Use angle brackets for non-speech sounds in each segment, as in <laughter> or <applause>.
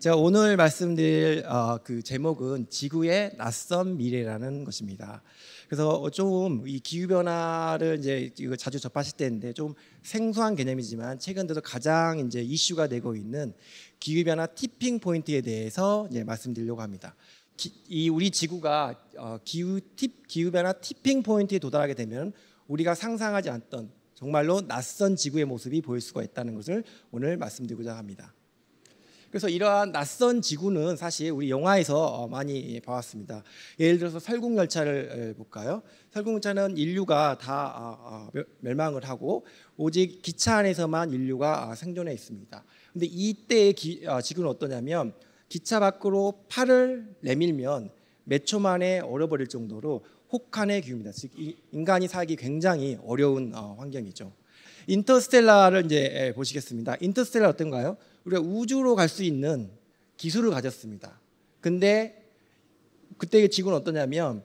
제가 오늘 말씀드릴 어, 그 제목은 지구의 낯선 미래라는 것입니다. 그래서 좀 이 기후 변화를 이제 이거 자주 접하실 텐데 좀 생소한 개념이지만 최근 들어 가장 이제 이슈가 되고 있는 기후 변화 티핑 포인트에 대해서 이제 말씀드리려고 합니다. 기, 이 우리 지구가 어, 기후 팁 기후 변화 티핑 포인트에 도달하게 되면 우리가 상상하지 않던 정말로 낯선 지구의 모습이 보일 수가 있다는 것을 오늘 말씀드리고자 합니다. 그래서 이러한 낯선 지구는 사실 우리 영화에서 어, 많이 봐왔습니다. 예를 들어서 설국열차를 볼까요? 설국열차는 인류가 다 어, 어, 멸망을 하고 오직 기차 안에서만 인류가 생존해 있습니다. 근데 이때의 기, 지구는 어떠냐면 기차 밖으로 팔을 내밀면 몇 초 만에 얼어버릴 정도로 혹한의 기후입니다. 즉 인간이 살기 굉장히 어려운 환경이죠. 인터스텔라를 이제 예, 보시겠습니다. 인터스텔라 어떤가요? 우리가 우주로 갈 수 있는 기술을 가졌습니다. 근데 그때의 지구는 그 어떠냐면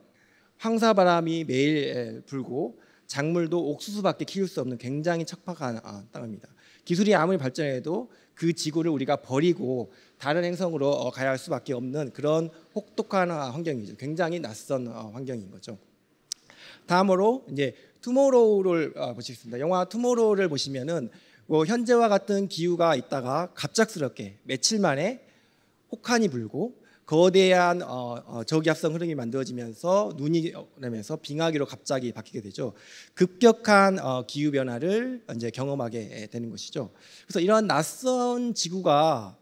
황사 바람이 매일 예, 불고 작물도 옥수수밖에 키울 수 없는 굉장히 척박한 아, 땅입니다. 기술이 아무리 발전해도 그 지구를 우리가 버리고 다른 행성으로 어, 가야 할 수밖에 없는 그런 혹독한 아, 환경이죠. 굉장히 낯선 어, 환경인 거죠. 다음으로 이제 투모로우를 아, 보시겠습니다. 영화 투모로우를 보시면은 뭐 현재와 같은 기후가 있다가 갑작스럽게 며칠 만에 혹한이 불고 거대한 어, 어, 저기압성 흐름이 만들어지면서 눈이 내면서 어, 빙하기로 갑자기 바뀌게 되죠. 급격한 어, 기후 변화를 이제 경험하게 되는 것이죠. 그래서 이런 낯선 지구가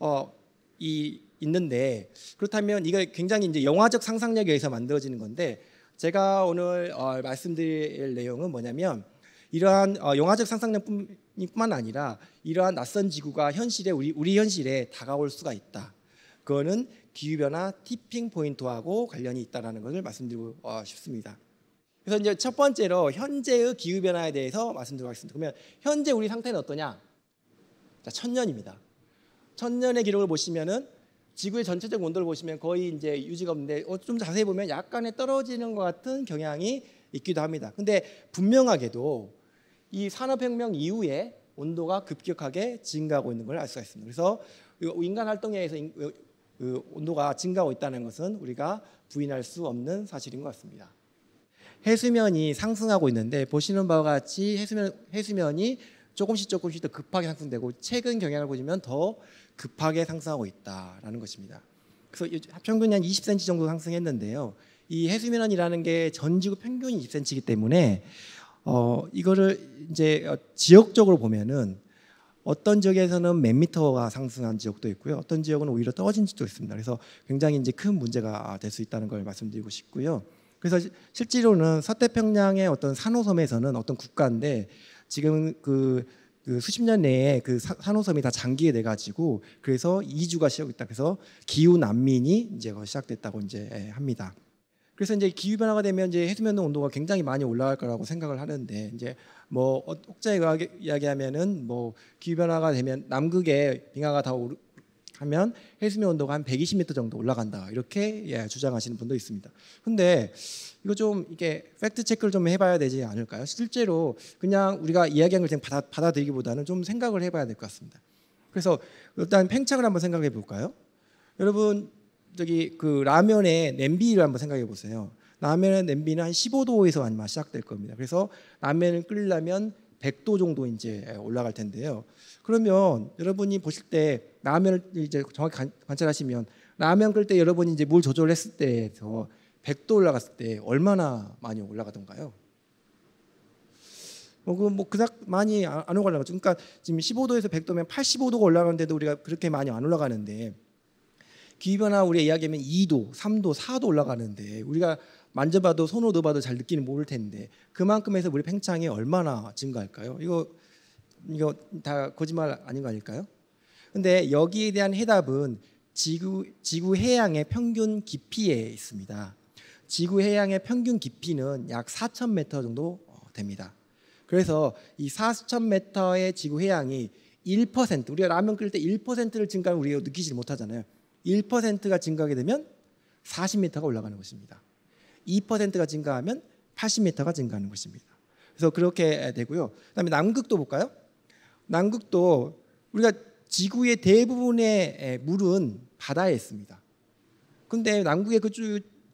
어, 이 있는데 그렇다면 이게 굉장히 이제 영화적 상상력에 의해서 만들어지는 건데 제가 오늘 어, 말씀드릴 내용은 뭐냐면 이러한 어, 영화적 상상력뿐만 아니라 이러한 낯선 지구가 현실에 우리 우리 현실에 다가올 수가 있다. 그거는 기후 변화 티핑 포인트하고 관련이 있다라는 것을 말씀드리고 어, 싶습니다. 그래서 이제 첫 번째로 현재의 기후 변화에 대해서 말씀드리겠습니다. 그러면 현재 우리 상태는 어떠냐? 자, 천년입니다. 천년의 기록을 보시면은 지구의 전체적 온도를 보시면 거의 이제 유지가 없는데 어, 좀 자세히 보면 약간의 떨어지는 것 같은 경향이 있기도 합니다. 근데 분명하게도 이 산업혁명 이후에 온도가 급격하게 증가하고 있는 걸 알 수가 있습니다. 그래서 인간 활동에 의해서 온도가 증가하고 있다는 것은 우리가 부인할 수 없는 사실인 것 같습니다. 해수면이 상승하고 있는데 보시는 바와 같이 해수면, 해수면이 조금씩 조금씩 더 급하게 상승되고 최근 경향을 보시면 더 급하게 상승하고 있다라는 것입니다. 그래서 합평균이 한 20cm 정도 상승했는데요. 이해수면이라는게 전 지구 평균이 20cm이기 때문에 어 이거를 이제 어, 지역적으로 보면은 어떤 지역에서는 몇 미터가 상승한 지역도 있고요. 어떤 지역은 오히려 떨어진 지도 있습니다. 그래서 굉장히 이제 큰 문제가 될 수 있다는 걸 말씀드리고 싶고요. 그래서 실제로는 서태평양의 어떤 산호섬에서는 어떤 국가인데 지금 그, 그 수십 년 내에 그 산호섬이 다장기에돼 가지고 그래서 이주가 시작됐다. 그래서 기후 난민이 이제 시작됐다고 이제 예, 합니다. 그래서 이제 기후 변화가 되면 이제 해수면 온도가 굉장히 많이 올라갈 거라고 생각을 하는데 이제 뭐 혹자에 이야기하면은 뭐 기후 변화가 되면 남극의 빙하가 다 오르, 하면 해수면 온도가 한 120m 정도 올라간다 이렇게 예, 주장하시는 분도 있습니다. 근데 이거 좀 이게 팩트 체크를 좀 해봐야 되지 않을까요? 실제로 그냥 우리가 이야기한 걸 그냥 받아, 받아들이기보다는 좀 생각을 해봐야 될 것 같습니다. 그래서 일단 팽창을 한번 생각해 볼까요? 여러분 저기 그 라면의 냄비를 한번 생각해 보세요. 라면의 냄비는 한 15도에서 아마 시작될 겁니다. 그래서 라면을 끓이려면 100도 정도 이제 올라갈 텐데요. 그러면 여러분이 보실 때 라면을 이제 정확히 관찰하시면 라면 끓일 때 여러분이 이제 물 조절했을 때에 100도 올라갔을 때 얼마나 많이 올라가던가요? 뭐 그 뭐 그닥 많이 안 올라가죠. 그러니까 지금 15도에서 100도면 85도가 올라가는데도 우리가 그렇게 많이 안 올라가는데 기변화 우리 이야기하면 2도, 3도, 4도 올라가는데 우리가 만져봐도 손으로 봐도잘 느끼는 모를 텐데 그만큼에서 우리 팽창이 얼마나 증가할까요? 이거 이거 다 거짓말 아닌 거 아닐까요? 근데 여기에 대한 해답은 지구 지구 해양의 평균 깊이에 있습니다. 지구 해양의 평균 깊이는 약 4,000m 정도 어, 됩니다. 그래서 이 4,000m의 지구 해양이 1% 우리가 라면 끓일 때 1%를 증가하면 우리가 느끼지 못하잖아요. 1%가 증가하게 되면 40m가 올라가는 것입니다. 2%가 증가하면 80m가 증가하는 것입니다. 그래서 그렇게 되고요. 그다음에 남극도 볼까요? 남극도 우리가 지구의 대부분의 물은 바다에 있습니다. 근데 남극의 그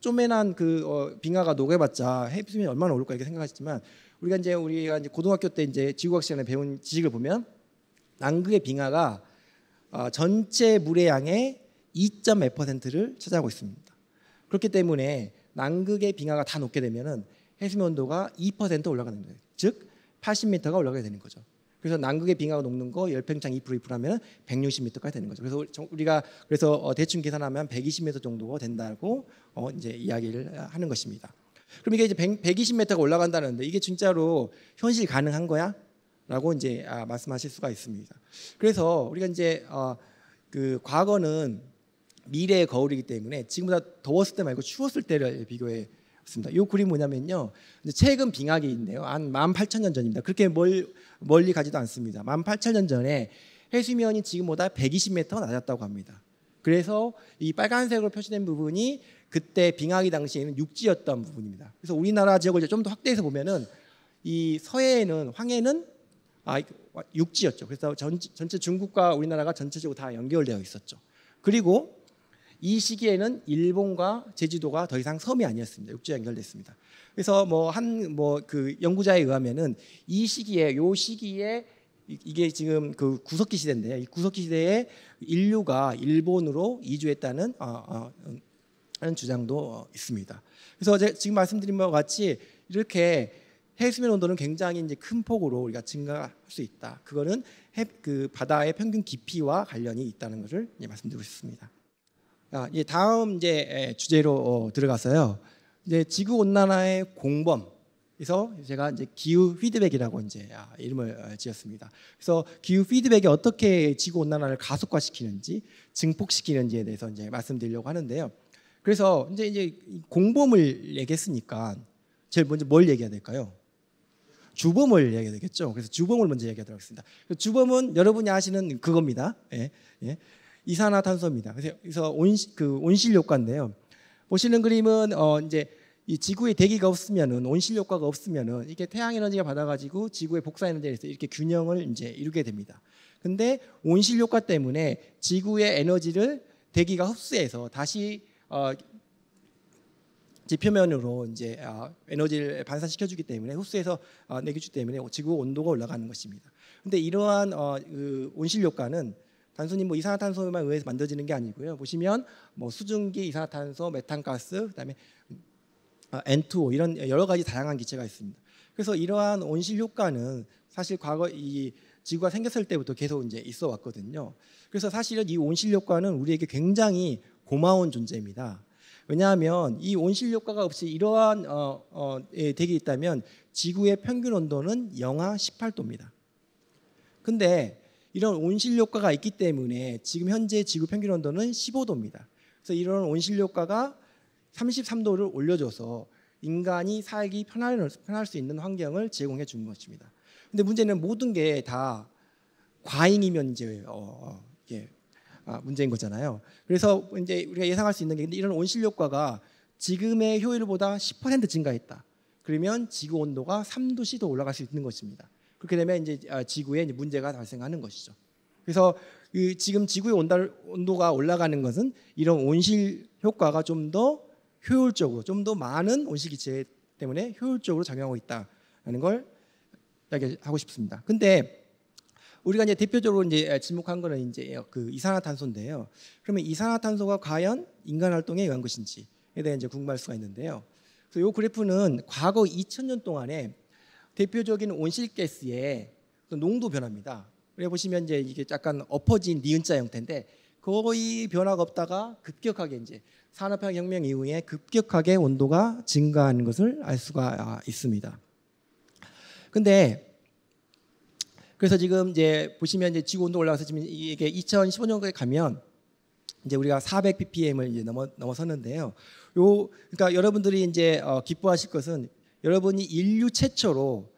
쪼매난 그 어, 빙하가 녹아봤자 해수면이 얼마나 오를까 이렇게 생각하시지만 우리가 이제 우리가 이제 고등학교 때 이제 지구학 시간에 배운 지식을 보면 남극의 빙하가 어, 전체 물의 양의 2.몇%를 차지하고 있습니다. 그렇기 때문에南극의 빙하가 다 녹게 되면은 해수면 온도가 2% 올라가는 거예요. 즉 80m가 올라가게 되는 거죠. 그래서 남극의 빙하가 녹는 거 열팽창 2% 2% 하면 160m까지 되는 거죠. 그래서 우리가 그래서 어, 대충 계산하면 120m 정도가 된다고 어 이제 이야기를 하는 것입니다. 그럼 이게 이제 120m가 올라간다는데 이게 진짜로 현실 가능한 거야? 라고 이제 아, 말씀하실 수가 있습니다. 그래서 우리가 이제 어, 그 과거는 미래의 거울이기 때문에 지금보다 더웠을 때 말고 추웠을 때를 비교해 봤습니다이 그림 뭐냐면요. 최근 빙하기인데요. 한 18,000년 전입니다. 그렇게 멀, 멀리 가지도 않습니다. 18,000년 전에 해수면이 지금보다 120m 낮았다고 합니다. 그래서 이 빨간색으로 표시된 부분이 그때 빙하기 당시에는 육지였던 부분입니다. 그래서 우리나라 지역을 좀 더 확대해서 보면은 이 서해에는 황해는 아, 육지였죠. 그래서 전, 전체 중국과 우리나라가 전체적으로 다 연결되어 있었죠. 그리고 이 시기에는 일본과 제주도가 더 이상 섬이 아니었습니다. 육지와 연결됐습니다. 그래서 뭐 한 뭐 그 연구자에 의하면은 이 시기에 요 시기에 이게 지금 그 구석기 시대인데 이 구석기 시대에 인류가 일본으로 이주했다는 어, 어, 음, 주장도 있습니다. 그래서 지금 말씀드린 바 같이 이렇게 해수면 온도는 굉장히 이제 큰 폭으로 우리가 증가할 수 있다. 그거는 해, 그 바다의 평균 깊이와 관련이 있다는 것을 말씀드리고 싶습니다. 아, 이 다음 이제 주제로 어, 들어가서요. 이제 지구 온난화의 공범에서 제가 이제 기후 피드백이라고 이제 아, 이름을 어, 지었습니다. 그래서 기후 피드백이 어떻게 지구 온난화를 가속화시키는지 증폭시키는지에 대해서 이제 말씀드리려고 하는데요. 그래서 이제 이제 공범을 얘기했으니까 제일 먼저 뭘 얘기해야 될까요? 주범을 얘기해야 되겠죠. 그래서 주범을 먼저 얘기하도록 하겠습니다. 그 주범은 여러분이 아시는 그겁니다. 예, 예. 이산화탄소입니다. 그래서 온, 그 온실 효과인데요. 보시는 그림은 어 이제 이 지구의 대기가 없으면은 온실 효과가 없으면은 이게 태양 에너지가 받아가지고 지구의 복사 에너지에 서 이렇게 균형을 이제 이루게 됩니다. 근데 온실 효과 때문에 지구의 에너지를 대기가 흡수해서 다시 어 지표면으로 이제 어 에너지를 반사시켜 주기 때문에 흡수해서 어 내기 주기 때문에 지구 온도가 올라가는 것입니다. 근데 이러한 어, 그 온실 효과는 단순히 뭐 이산화탄소만 의해서 만들어지는 게 아니고요. 보시면 뭐 수증기, 이산화탄소, 메탄가스, 그다음에 N2O 어, 이런 여러 가지 다양한 기체가 있습니다. 그래서 이러한 온실 효과는 사실 과거 이 지구가 생겼을 때부터 계속 이제 있어 왔거든요. 그래서 사실은 이 온실 효과는 우리에게 굉장히 고마운 존재입니다. 왜냐하면 이 온실 효과가 없이 이러한 어, 어, 댁이 예, 있다면 지구의 평균 온도는 영하 18도입니다. 근데 이런 온실 효과가 있기 때문에 지금 현재 지구 평균 온도는 15도입니다. 그래서 이런 온실 효과가 33도를 올려줘서 인간이 살기 편할, 편할 수 있는 환경을 제공해 준 것입니다. 근데 문제는 모든 게 다 과잉이면 이제 어, 어, 이게 아, 문제인 거잖아요. 그래서 이제 우리가 예상할 수 있는 게 이런 온실 효과가 지금의 효율보다 10% 증가했다. 그러면 지구 온도가 3도씨더 올라갈 수 있는 것입니다. 그렇게 되면 이제 아, 지구에 문제가 발생하는 것이죠. 그래서 그 지금 지구의 온도, 가 올라가는 것은 이런 온실 효과가 좀 더 효율적으로 좀 더 많은 온실 기체 때문에 효율적으로 작용하고 있다라는 걸 이야기하고 싶습니다. 근데 우리가 이제 대표적으로 이제 지목한 거는 이제 그 이산화탄소인데요. 그러면 이산화탄소가 과연 인간 활동에 의한 것인지에 대한 이제 궁금할 수가 있는데요. 그래서 이 그래프는 과거 2000년 동안에 대표적인 온실가스의 그 농도 변화입니다. 그래 보시면 이제 이게 약간 엎어진 니은자 형태인데 거의 변화가 없다가 급격하게 이제 산업혁 혁명 이후에 급격하게 온도가 증가하는 것을 알 수가 아, 있습니다. 근데 그래서 지금 이제 보시면 이제 지구 온도 올라가서 지금 이게 2015년까지 가면 이제 우리가 400ppm을 이제 넘어 넘어섰는데요. 요 그러니까 여러분들이 이제 어, 기뻐하실 것은 여러분이 인류 최초로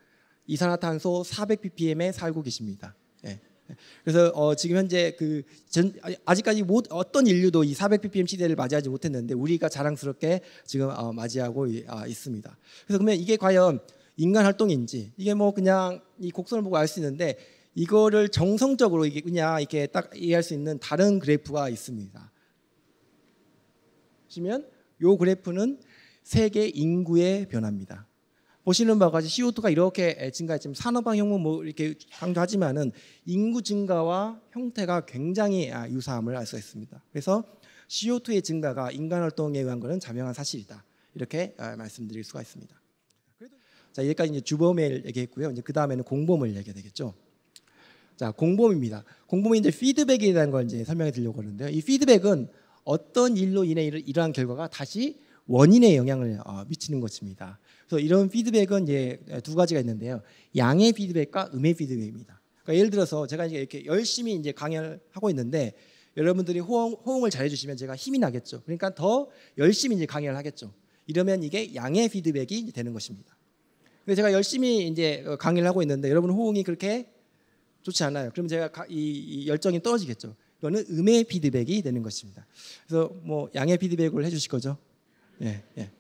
이산화탄소 400ppm에 살고 계십니다. 예. 그래서 어 지금 현재 그 전, 아직까지 못, 어떤 인류도 이 400ppm 시대를 맞이하지 못했는데 우리가 자랑스럽게 지금 어 맞이하고 이, 아, 있습니다. 그래서 그러면 이게 과연 인간 활동인지 이게 뭐 그냥 이 곡선을 보고 알 수 있는데 이거를 정성적으로 이게 그냥 이렇게 딱 이해할 수 있는 다른 그래프가 있습니다. 보시면 요 그래프는 세계 인구의 변화입니다. 보시는 바와 같이 CO2가 이렇게 증가했지만 산업화 혁명 뭐 이렇게 강조하지만은 인구 증가와 형태가 굉장히 아, 유사함을 알 수 있습니다. 그래서 CO2의 증가가 인간 활동에 의한 것은 자명한 사실이다. 이렇게 아, 말씀드릴 수가 있습니다. 자, 여기까지 이제 주범을 얘기했고요. 이제 그 다음에는 공범을 얘기해야 되겠죠. 자, 공범입니다. 공범이 이제 피드백이라는 걸 이제 설명해 드리려고 하는데요. 이 피드백은 어떤 일로 인해 이러한 결과가 다시 원인에 영향을 어, 미치는 것입니다. 그래서 이런 피드백은 이제 두 가지가 있는데요. 양의 피드백과 음의 피드백입니다. 그러니까 예를 들어서 제가 이렇게 열심히 이제 강연을 하고 있는데 여러분들이 호응, 을 잘해주시면 제가 힘이 나겠죠. 그러니까 더 열심히 이제 강연을 하겠죠. 이러면 이게 양의 피드백이 되는 것입니다. 근데 제가 열심히 이제 어, 강의를 하고 있는데 여러분 호응이 그렇게 좋지 않아요. 그럼 제가 이 열정이 떨어지겠죠. 이거는 음의 피드백이 되는 것입니다. 그래서 뭐 양의 피드백을 해주실 거죠. 예, 예, 예,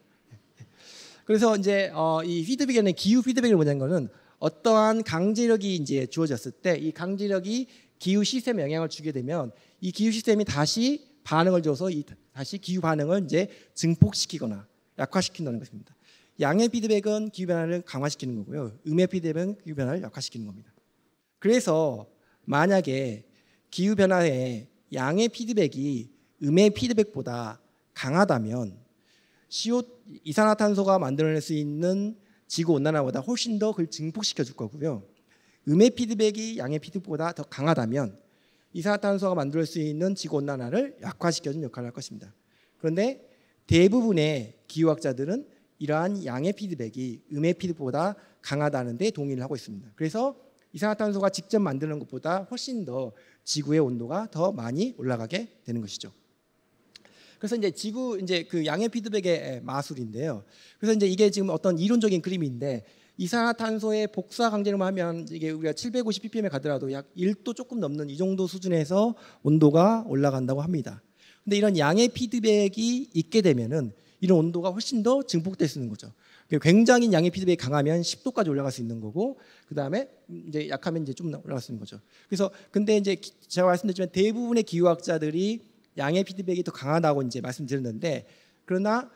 그래서 이제 어, 이 피드백에는 기후 피드백을 뭐냐는 거는 어떠한 강제력이 이제 주어졌을 때 이 강제력이 기후 시스템에 영향을 주게 되면 이 기후 시스템이 다시 반응을 줘서 이 다시 기후 반응을 이제 증폭시키거나 약화시킨다는 것입니다. 양의 피드백은 기후 변화를 강화시키는 거고요. 음의 피드백은 기후 변화를 약화시키는 겁니다. 그래서 만약에 기후 변화에 양의 피드백이 음의 피드백보다 강하다면 CO 이산화탄소가 만들어낼 수 있는 지구 온난화보다 훨씬 더 그걸 증폭시켜 줄 거고요. 음의 피드백이 양의 피드백보다 더 강하다면 이산화탄소가 만들 수 있는 지구 온난화를 약화시켜준 역할을 할 것입니다. 그런데 대부분의 기후학자들은 이러한 양의 피드백이 음의 피드백보다 강하다는데 동의를 하고 있습니다. 그래서 이산화탄소가 직접 만드는 것보다 훨씬 더 지구의 온도가 더 많이 올라가게 되는 것이죠. 그래서 이제 지구 이제 그 양의 피드백의 마술인데요. 그래서 이제 이게 지금 어떤 이론적인 그림인데 이산화탄소의 복사 강제로만 하면 이게 우리가 750 ppm에 가더라도 약 1도 조금 넘는 이 정도 수준에서 온도가 올라간다고 합니다. 근데 이런 양의 피드백이 있게 되면은 이런 온도가 훨씬 더 증폭될 수 있는 거죠. 그러니까 굉장히 양의 피드백이 강하면 10도까지 올라갈 수 있는 거고 그다음에 이제 약하면 이제 좀 올라갈 수 있는 거죠. 그래서 근데 이제 제가 말씀드렸지만 대부분의 기후학자들이 양의 피드백이 더 강하다고 이제 말씀드렸는데 그러나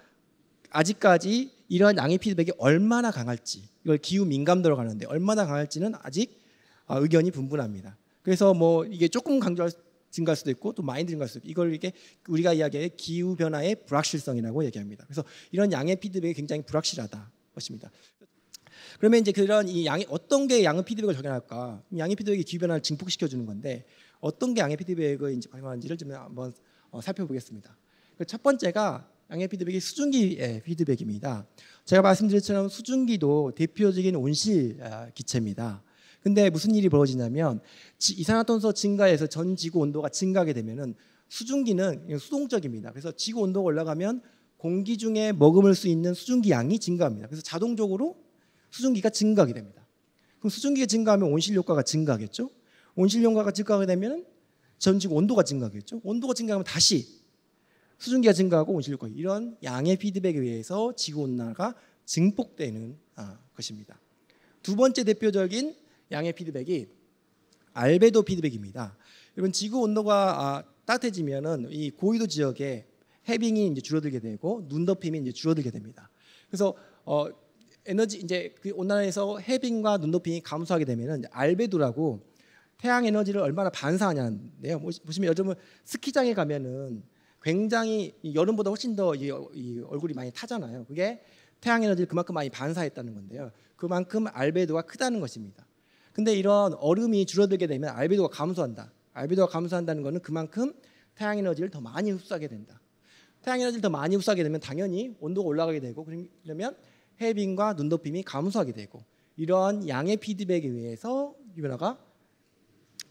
아직까지 이러한 양의 피드백이 얼마나 강할지 이걸 기후 민감도로 가는데 얼마나 강할지는 아직 아, 의견이 분분합니다. 그래서 뭐 이게 조금 강조할 증가할 수도 있고 또 많이 증가할 수도 있고 이걸 이게 우리가 이야기해 기후 변화의 불확실성이라고 얘기합니다. 그래서 이런 양의 피드백이 굉장히 불확실하다 것입니다. 그러면 이제 그런 이 양의 어떤 게 양의 피드백을 적용할까? 양의 피드백이 기후 변화를 증폭시켜 주는 건데 어떤 게 양의 피드백을 이제 반영하는지를 좀 한번 어, 살펴보겠습니다. 그 첫 번째가 양의 피드백이 수증기 피드백입니다. 제가 말씀드렸처럼 수증기도 대표적인 온실 아, 기체입니다. 근데 무슨 일이 벌어지냐면 이산화탄소 증가에서 전 지구 온도가 증가하게 되면은 수증기는 수동적입니다. 그래서 지구 온도가 올라가면 공기 중에 머금을 수 있는 수증기 양이 증가합니다. 그래서 자동적으로 수증기가 증가하게 됩니다. 그럼 수증기가 증가하면 온실 효과가 증가하겠죠? 온실 효과가 증가하게 되면 전지 온도가 증가하겠죠. 온도가 증가하면 다시 수증기가 증가하고 온실률 거의 이런 양의 피드백에 의해서 지구 온난화가 증폭되는 아, 것입니다. 두 번째 대표적인 양의 피드백이 알베도 피드백입니다. 여러분 지구 온도가 아, 따뜻해지면은 이 고위도 지역에 해빙이 이제 줄어들게 되고 눈 덮임이 이제 줄어들게 됩니다. 그래서 어 에너지 이제 그 온난화에서 해빙과 눈 덮임이 감소하게 되면은 알베도라고 태양 에너지를 얼마나 반사하냐는데요 보시면 요즘은 스키장에 가면은 굉장히 여름보다 훨씬 더이 얼굴이 많이 타잖아요. 그게 태양 에너지를 그만큼 많이 반사했다는 건데요. 그만큼 알베도가 크다는 것입니다. 근데 이런 얼음이 줄어들게 되면 알베도가 감소한다. 알베도가 감소한다는 것은 그만큼 태양 에너지를 더 많이 흡수하게 된다. 태양 에너지를 더 많이 흡수하게 되면 당연히 온도가 올라가게 되고 그러면 해빙과 눈 덮임이 감소하게 되고 이런 양의 피드백에 의해서 유변화가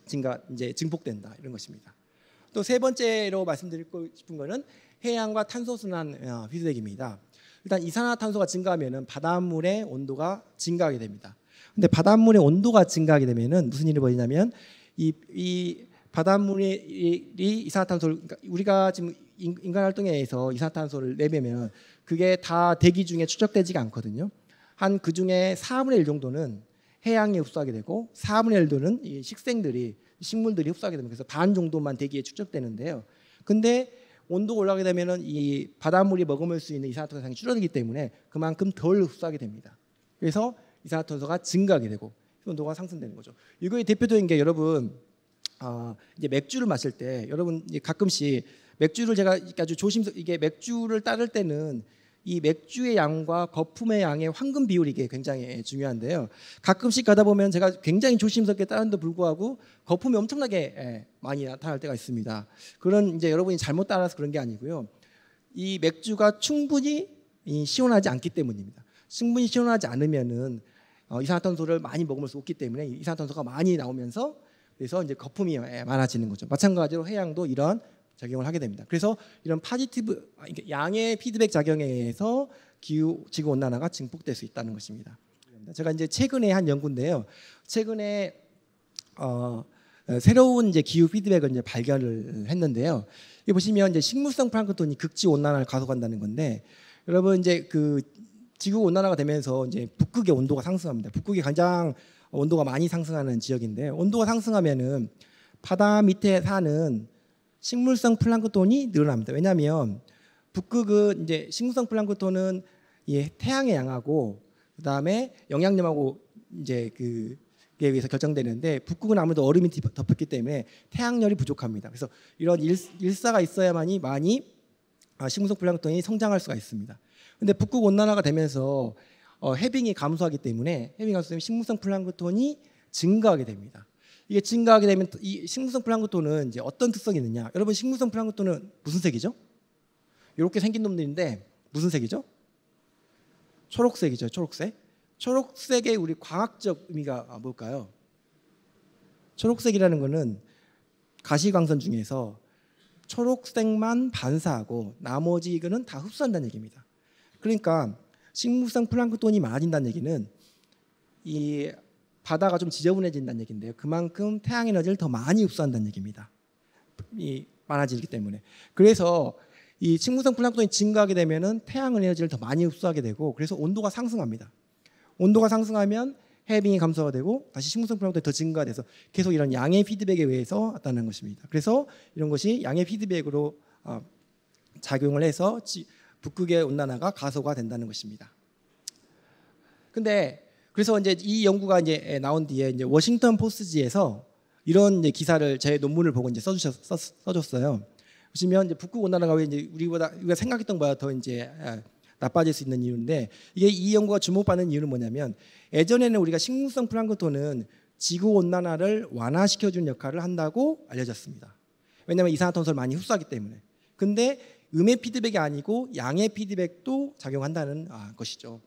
증가 이제 증폭된다 이런 것입니다. 또 세 번째로 말씀드리고 싶은 것은 해양과 탄소 순환 어, 휘수액입니다. 일단 이산화탄소가 증가하면은 바닷물의 온도가 증가하게 됩니다. 근데 바닷물의 온도가 증가하게 되면은 무슨 일이 벌어지냐면 이, 이 바닷물이 이산화탄소를 그러니까 우리가 지금 인간 활동에 서 이산화탄소를 내면 그게 다 대기 중에 추적되지가 않거든요. 한그 중에 4분의 1 정도는 해양이 흡수하게 되고 4분의 1도는 식생들이 식물들이 흡수하게 됩니다. 그래서 반 정도만 대기에 축적되는데요. 근데 온도가 올라가게 되면이 바닷물이 머금을 수 있는 이산화탄소량이 줄어들기 때문에 그만큼 덜 흡수하게 됩니다. 그래서 이산화탄소가 증가하게 되고 온도가 상승되는 거죠. 이거의 대표적인 게 여러분 아, 이제 맥주를 마실 때 여러분 가끔씩 맥주를 제가 아주 조심 스 이게 맥주를 따를 때는 이 맥주의 양과 거품의 양의 황금 비율이 이게 굉장히 중요한데요. 가끔씩 가다 보면 제가 굉장히 조심스럽게 따는데 불구하고 거품이 엄청나게 예, 많이 나타날 때가 있습니다. 그런 이제 여러분이 잘못 따라서 그런 게 아니고요. 이 맥주가 충분히 시원하지 않기 때문입니다. 충분히 시원하지 않으면은 어, 이산화탄소를 많이 먹으면서 쏟기 때문에 이산화탄소가 많이 나오면서 그래서 이제 거품이 예, 많아지는 거죠. 마찬가지로 해양도 이런 작용을 하게 됩니다. 그래서 이런 파지티브 아, 양의 피드백 작용에 의해서 기후 지구 온난화가 증폭될 수 있다는 것입니다. 제가 이제 최근에 한 연구인데요. 최근에 어, 새로운 이제 기후 피드백을 이제 발견을 했는데요. 이 보시면 이제 식물성 플랑크톤이 극지 온난화를 가속한다는 건데 여러분 이제 그 지구 온난화가 되면서 이제 북극의 온도가 상승합니다. 북극이 가장 온도가 많이 상승하는 지역인데 온도가 상승하면은 바다 밑에 사는 식물성 플랑크톤이 늘어납니다. 왜냐하면 북극은 이제 식물성 플랑크톤은 예, 태양의 양하고 그다음에 영양염하고 이제 그에 의해서 결정되는데 북극은 아무래도 얼음이 덮었기 때문에 태양열이 부족합니다. 그래서 이런 일, 일사가 있어야만이 많이 아, 식물성 플랑크톤이 성장할 수가 있습니다. 근데 북극 온난화가 되면서 어, 해빙이 감소하기 때문에 해빙 감소 때문 식물성 플랑크톤이 증가하게 됩니다. 이게 증가하게 되면 이 식물성 플랑크톤은 이제 어떤 특성이 있느냐? 여러분 식물성 플랑크톤은 무슨 색이죠? 이렇게 생긴 놈들인데 무슨 색이죠? 초록색이죠. 초록색. 초록색의 우리 광학적 의미가 뭘까요? 초록색이라는 것은 가시광선 중에서 초록색만 반사하고 나머지 이거는 다 흡수한다는 얘기입니다. 그러니까 식물성 플랑크톤이 많아진다는 얘기는 이 바다가 좀 지저분해진다는 얘기인데요. 그만큼 태양 에너지를 더 많이 흡수한다는 얘기입니다. 이 많아지기 때문에. 그래서 이 식물성 플랑크톤이 증가하게 되면은 태양 에너지를 더 많이 흡수하게 되고 그래서 온도가 상승합니다. 온도가 상승하면 해빙이 감소가 되고 다시 식물성 플랑크톤이 더 증가돼서 계속 이런 양의 피드백에 의해서 나타는 것입니다. 그래서 이런 것이 양의 피드백으로 어, 작용을 해서 북극의 온난화가 가소가 된다는 것입니다. 근데 그래서 이제 이 연구가 이제 나온 뒤에 이제 워싱턴 포스지에서 이런 기사를 제 논문을 보고 이제 써주셨, 써, 줬어요 보시면 이제 북극 온난화가 왜 이제 우리보다 우리가 생각했던 것보다 더 이제 나빠질 수 있는 이유인데 이게 이 연구가 주목받는 이유는 뭐냐면 예전에는 우리가 식물성 플랑크톤은 지구 온난화를 완화시켜 주는 역할을 한다고 알려졌습니다. 왜냐하면 이산화탄소를 많이 흡수하기 때문에. 근데 음의 피드백이 아니고 양의 피드백도 작용한다는 아, 것이죠.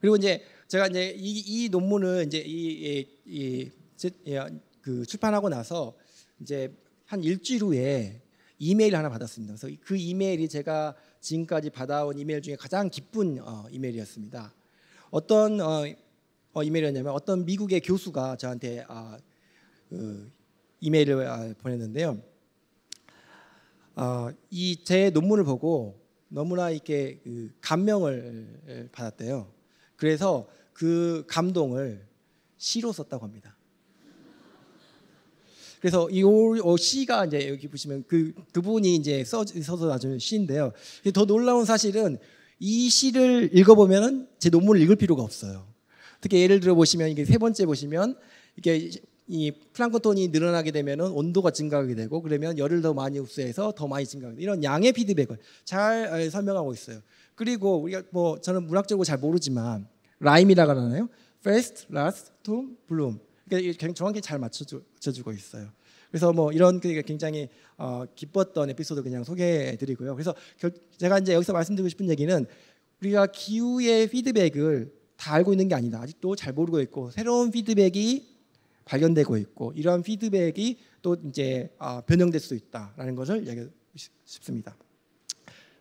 그리고 이제 제가 이제 이, 이 논문은 이제 이그 예, 출판하고 나서 이제 한 일주일 후에 이메일 하나 받았습니다. 그래서 그 이메일이 제가 지금까지 받아온 이메일 중에 가장 기쁜 어, 이메일이었습니다. 어떤 어, 어, 이메일이었냐면 어떤 미국의 교수가 저한테 아, 그 이메일을 아, 보냈는데요. 아, 어, 이제 논문을 보고 너무나 이렇게 그 감명을 받았대요. 그래서 그 감동을 시로 썼다고 합니다. 그래서 이 시가 어, 이제 여기 보시면 그 그분이 이제 써, 써서 나준 시인데요. 더 놀라운 사실은 이 시를 읽어보면은 제 논문을 읽을 필요가 없어요. 특히 예를 들어 보시면 이게 세 번째 보시면 이게 이 플랑크톤이 늘어나게 되면은 온도가 증가하게 되고 그러면 열을 더 많이 흡수해서 더 많이 증가하고 이런 양의 피드백을 잘 설명하고 있어요. 그리고 우리가 뭐 저는 문학적으로 잘 모르지만 라임이라고 하나요? first, last, t o bloom. 그러니까 정확히 잘 맞춰주, 고 있어요. 그래서 뭐 이런 그 굉장히 어, 기뻤던 에피소드 그냥 소개해드리고요. 그래서 결, 제가 이제 여기서 말씀드리고 싶은 얘기는 우리가 기후의 피드백을 다 알고 있는 게 아니다. 아직도 잘 모르고 있고 새로운 피드백이 발견되고 있고 이러한 피드백이 또 이제 어, 변형될 수 있다라는 것을 얘기하고 싶습니다.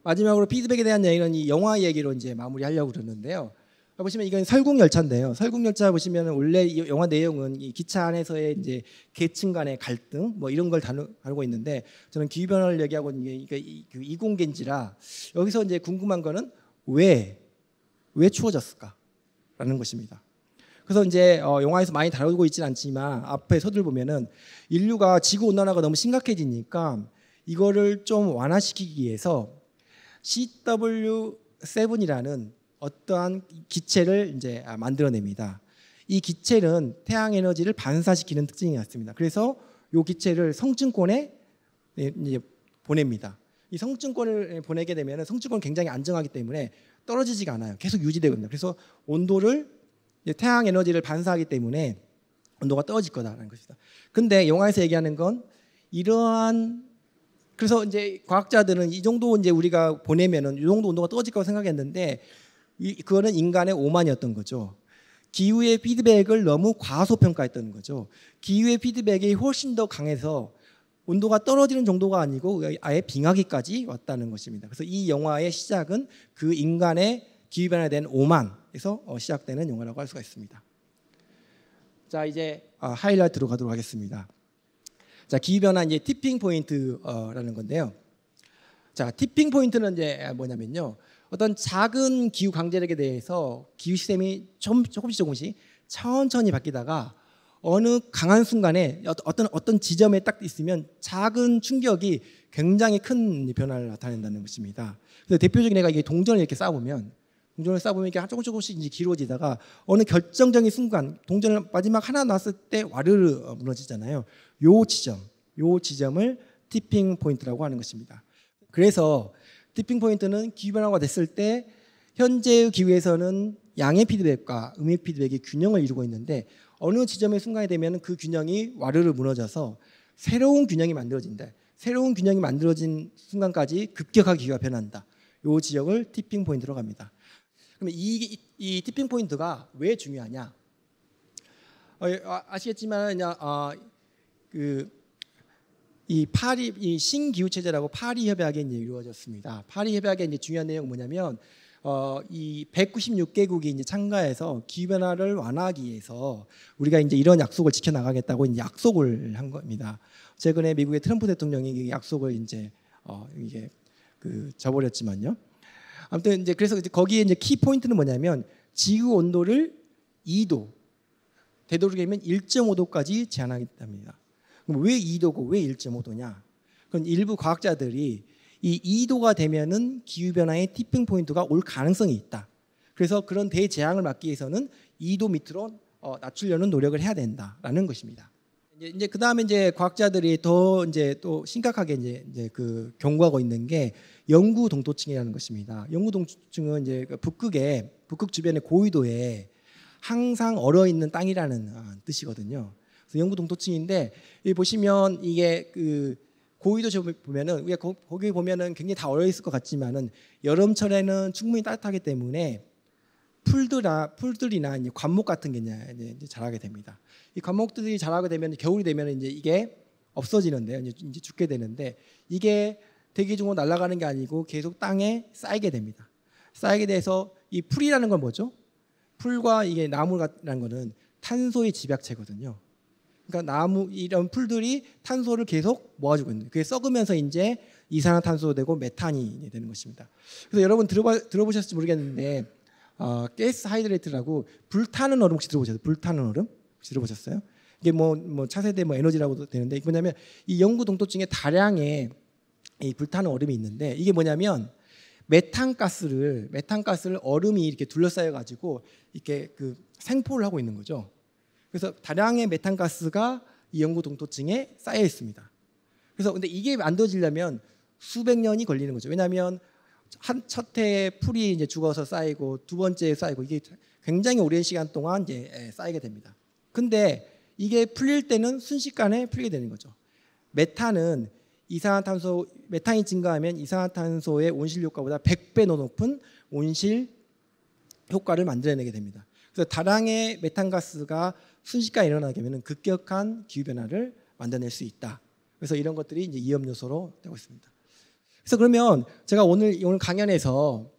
마지막으로 피드백에 대한 얘기는 이 영화 얘기로 이제 마무리하려고 그러는데요. 그러니까 보시면 이건 설국 열차인데요. 설국 열차 보시면 원래 이 영화 내용은 이 기차 안에서의 이제 계층 간의 갈등 뭐 이런 걸 다루, 고 있는데 저는 기후 변화를 얘기하고 이게 그러 이공겐지라 여기서 이제 궁금한 거는 왜 왜 추워졌을까라는 것입니다. 그래서 이제 어, 영화에서 많이 다루고 있지는 않지만 앞에 서들 보면은 인류가 지구 온난화가 너무 심각해지니까 이거를 좀 완화시키기 위해서 CW7이라는 어떠한 기체를 이제 아, 만들어냅니다. 이 기체는 태양 에너지를 반사시키는 특징이 있습니다. 그래서 이 기체를 성층권에 네, 보냅니다. 이 성층권을 예, 보내게 되면 성층권 굉장히 안정하기 때문에 떨어지지가 않아요. 계속 유지되고 있습 그래서 온도를 태양 에너지를 반사하기 때문에 온도가 떨어질 거다라는 것입다 근데 영화에서 얘기하는 건 이러한 그래서 이제 과학자들은 이 정도 이제 우리가 보내면은 이 정도 온도가 떨어질 거라고 생각했는데 이, 그거는 인간의 오만이었던 거죠. 기후의 피드백을 너무 과소평가했던 거죠. 기후의 피드백이 훨씬 더 강해서 온도가 떨어지는 정도가 아니고 아예 빙하기까지 왔다는 것입니다. 그래서 이 영화의 시작은 그 인간의 기후변화에 대한 오만에서 어, 시작되는 영화라고 할 수가 있습니다. 자 이제 아, 하이라이트로 가도록 하겠습니다. 자, 기변화 이제 티핑 포인트라는 건데요. 자, 티핑 포인트는 이제 뭐냐면요. 어떤 작은 기후 강제력에 대해서 기후 시스템이 좀, 조금씩 조금씩 천천히 바뀌다가 어느 강한 순간에 어떤 어떤 지점에 딱 있으면 작은 충격이 굉장히 큰 변화를 나타낸다는 것입니다. 그래서 대표적인 애가 이게 동전을 이렇게 쌓아보면 동전을 쌓아보면 이게 조금 조금씩 이제 길어지다가 어느 결정적인 순간 동전을 마지막 하나 놨을 때 와르르 어, 무너지잖아요. 요 지점, 요 지점을 티핑 포인트라고 하는 것입니다. 그래서 티핑 포인트는 기 변화가 됐을 때 현재의 기후에서는 양의 피드백과 음의 피드백의 균형을 이루고 있는데 어느 지점의 순간이 되면 그 균형이 와르르 무너져서 새로운 균형이 만들어진다. 새로운 균형이 만들어진 순간까지 급격하게 기가 변한다. 요 지역을 티핑 포인트로 갑니다. 그럼 이, 이, 이 티핑 포인트가 왜 중요하냐? 어, 예, 아, 아시겠지만 그냥 어, 그이 파리 이 신기후 체제라고 파리 협약이 이제 이루어졌습니다. 파리 협약의 이제 중요한 내용 뭐냐면 어, 이 196개국이 이제 참가해서 기후변화를 완화하기 위해서 우리가 이제 이런 약속을 지켜나가겠다고 이제 약속을 한 겁니다. 최근에 미국의 트럼프 대통령이 약속을 이제 어, 이게 그 저버렸지만요. 아무튼 이제 그래서 이제 거기에 이제 키 포인트는 뭐냐면 지구 온도를 2도 되도록이면 1.5도까지 제한하겠답니다. 그럼 왜 2도고 왜 1.5도냐? 그럼 일부 과학자들이 이 2도가 되면은 기후 변화의 티핑 포인트가 올 가능성이 있다. 그래서 그런 대재앙을 막기 위해서는 2도 밑으로 어, 낮추려는 노력을 해야 된다라는 것입니다. 이제, 이제 그 다음에 이제 과학자들이 더 이제 또 심각하게 이제, 이제 그 경고하고 있는 게 영구 동토층이라는 것입니다. 영구 동토층은 이제 그 북극에 북극 주변의 고위도에 항상 얼어 있는 땅이라는 아, 뜻이거든요. 그래서 영구 동토층인데 이 보시면 이게 그 고위도 보면은 우리가 거기 보면은 굉장히 다 얼어 있을 것 같지만은 여름철에는 충분히 따뜻하기 때문에 풀들이나 풀들이나 이제 관목 같은 게 이제 자라게 됩니다. 이 관목들이 자라게 되면 겨울이 되면 이제 이게 없어지는데요. 이제, 이제 죽게 되는데 이게 대기 중으로 날아가는 게 아니고 계속 땅에 쌓이게 됩니다. 쌓이게 돼서 이 풀이라는 건 뭐죠? 풀과 이게 나무라는 거는 탄소의 집약체거든요. 그러니까 나무 이런 풀들이 탄소를 계속 모아주고 있는 그게 썩으면서 이제 이산화탄소 되고 메탄이 되는 것입니다. 그래서 여러분 들어봐, 들어보셨을지 모르겠는데 어, 가스 하이드레이트라고 불타는 얼음 혹시 들어보셨어요? 불타는 얼음 혹시 들어보셨어요? 이게 뭐, 뭐 차세대 뭐 에너지라고도 되는데 이게 뭐냐면 이 영구 동토증에 다량의 이 불타는 얼음이 있는데 이게 뭐냐면 메탄가스를 메탄가스를 얼음이 이렇게 둘러싸여 가지고 이렇게 그 생포를 하고 있는 거죠. 그래서 다량의 메탄가스가 이 영구 동토증에 쌓여 있습니다. 그래서 근데 이게 만들어지려면 수백 년이 걸리는 거죠. 왜냐하면 한첫 해에 풀이 이제 죽어서 쌓이고 두 번째에 쌓이고 이게 굉장히 오랜 시간 동안 이제 예, 쌓이게 됩니다. 근데 이게 풀릴 때는 순식간에 풀리게 되는 거죠. 메탄은 이산화탄소 메탄이 증가하면 이산화탄소의 온실 효과보다 100배 높은 온실 효과를 만들어내게 됩니다. 그래서 다량의 메탄가스가 순식간에 일어나게 되면 급격한 기후 변화를 만들어낼 수 있다. 그래서 이런 것들이 이제 위험 요소로 되고 있습니다. 그래서 그러면 제가 오늘 오늘 강연에서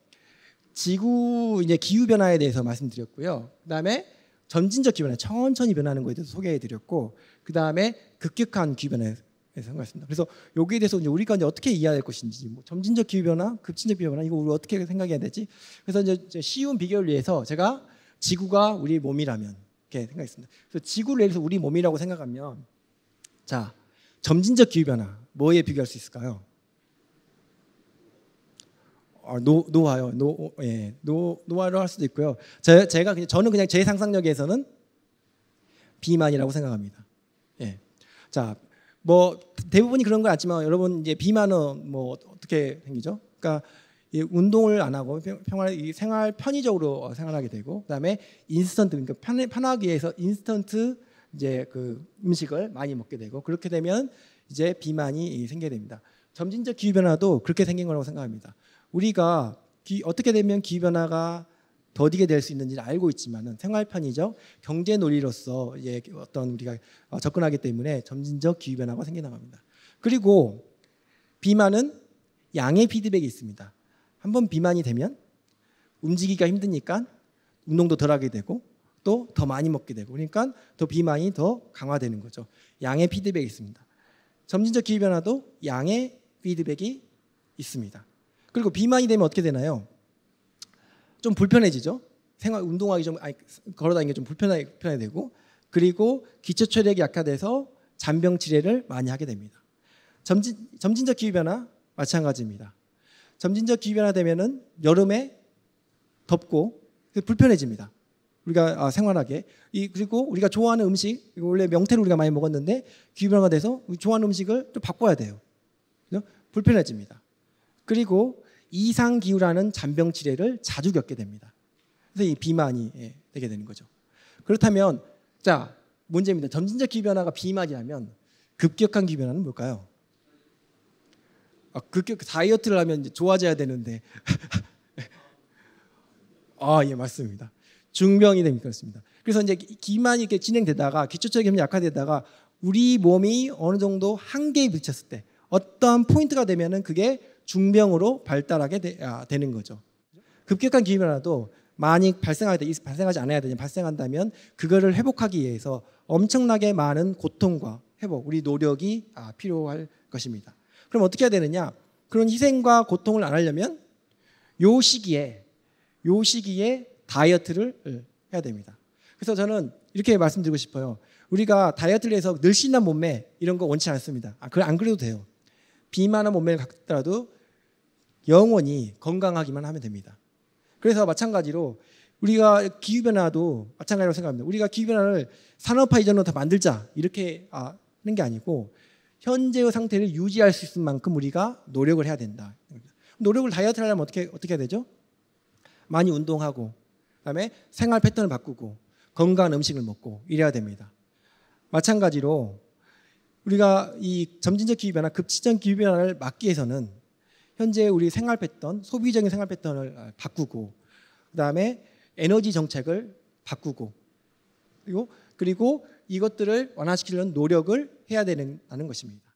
지구 이제 기후 변화에 대해서 말씀드렸고요. 그다음에 점진적 기후 변화, 천천히 변하는 것에 대해서 소개해 드렸고 그다음에 급격한 기후 변화에 대해서 생각했습니다. 그래서 여기에 대해서 이제 우리가 이제 어떻게 이해할 해야 것인지 뭐 점진적 기후 변화, 급진적 기후 변화 이거 우리 어떻게 생각해야 되지? 그래서 이제 쉬운 비교를 위해서 제가 지구가 우리 몸이라면 이렇게 생각했습니다. 그래서 지구를 예를 들어서 우리 몸이라고 생각하면 자, 점진적 기후 변화 뭐에 비교할 수 있을까요? 어, 노, 노아요. 노, 어, 예, 노, 노아로 할 수도 있고요. 제, 제가 그냥, 저는 그냥 제 상상력에서는 비만이라고 생각합니다. 예. 자, 뭐 대부분이 그런 거 같지만 여러분 이제 비만은 뭐 어떻게 생기죠? 그러니까 운동을 안 하고 평활 생활 편의적으로 어, 생활하게 되고 그다음에 인스턴트 그러니까 편, 편하기 위해서 인스턴트 이제 그 음식을 많이 먹게 되고 그렇게 되면 이제 비만이 생겨야 됩니다. 점진적 기후 변화도 그렇게 생긴 거라고 생각합니다. 우리가 기, 어떻게 되면 기후변화가 더디게 될 수 있는지를 알고 있지만은 생활 편이죠 경제 논리로서 예, 어떤 우리가 어, 접근하기 때문에 점진적 기후 변화가 생겨 나갑니다. 그리고 비만은 양의 피드백이 있습니다. 한번 비만이 되면 움직이기가 힘드니까 운동도 덜하게 되고 또 더 많이 먹게 되고 그러니까 더 비만이 더 강화되는 거죠. 양의 피드백이 있습니다. 점진적 기후 변화도 양의 피드백이 있습니다. 그리고 비만이 되면 어떻게 되나요? 좀 불편해지죠. 생활 운동하기 좀 아니, 걸어다니기 좀 불편하게 불편해 되고 그리고 기초 체력이 약화돼서 잔병 치레를 많이 하게 됩니다. 점진 점진적 기후 변화 마찬가지입니다. 점진적 기후 변화 되면은 여름에 덥고 불편해집니다. 우리가 아, 생활하게 이 그리고 우리가 좋아하는 음식 원래 명태를 우리가 많이 먹었는데 기후 변화가 돼서 좋아하는 음식을 좀 바꿔야 돼요. 불편해집니다. 그리고 이상기후라는 잔병치레를 자주 겪게 됩니다. 그래서 이 비만이 예, 되게 되는 거죠. 그렇다면 자 문제입니다. 점진적 기후변화가 비만이라면 급격한 기후변화는 뭘까요? 아, 급격 다이어트를 하면 좋아져야 되는데 <laughs> 아 예 맞습니다. 중병이 됩니 그렇습니다. 그래서 이제 기만이 이렇게 진행되다가 기초적인 힘 약화되다가 우리 몸이 어느 정도 한계에 부딪혔을 때 어떠한 포인트가 되면은 그게 중병으로 발달하게 되, 아, 는 거죠. 급격한 기후변화도 많이 발생하게 되, 발생하지 않아야 되냐 발생한다면 그거를 회복하기 위해서 엄청나게 많은 고통과 회복, 우리 노력이 아, 필요할 것입니다. 그럼 어떻게 해야 되느냐? 그런 희생과 고통을 안 하려면 요 시기에 요 시기에 다이어트를 해야 됩니다. 그래서 저는 이렇게 말씀드리고 싶어요. 우리가 다이어트를 해서 늘씬한 몸매 이런 거 원치 않습니다. 아, 그안 그래도 돼요. 비만한 몸매를 갖더라도 영원히 건강하기만 하면 됩니다. 그래서 마찬가지로 우리가 기후변화도 마찬가지라고 생각합니다. 우리가 기후변화를 산업화 이전으로 다 만들자 이렇게 아, 하는 게 아니고 현재의 상태를 유지할 수 있을 만큼 우리가 노력을 해야 된다. 노력을 다이어트를 하려면 어떻게 어떻게 해야 되죠? 많이 운동하고 그다음에 생활 패턴을 바꾸고 건강한 음식을 먹고 이래야 됩니다. 마찬가지로 우리가 이 점진적 기후 변화, 급진적 기후 변화를 막기 위해서는 현재 우리 생활 패턴, 소비적인 생활 패턴을 아, 바꾸고 그다음에 에너지 정책을 바꾸고 그리고, 그리고 이것들을 완화시키려는 노력을 해야 되는 것입니다.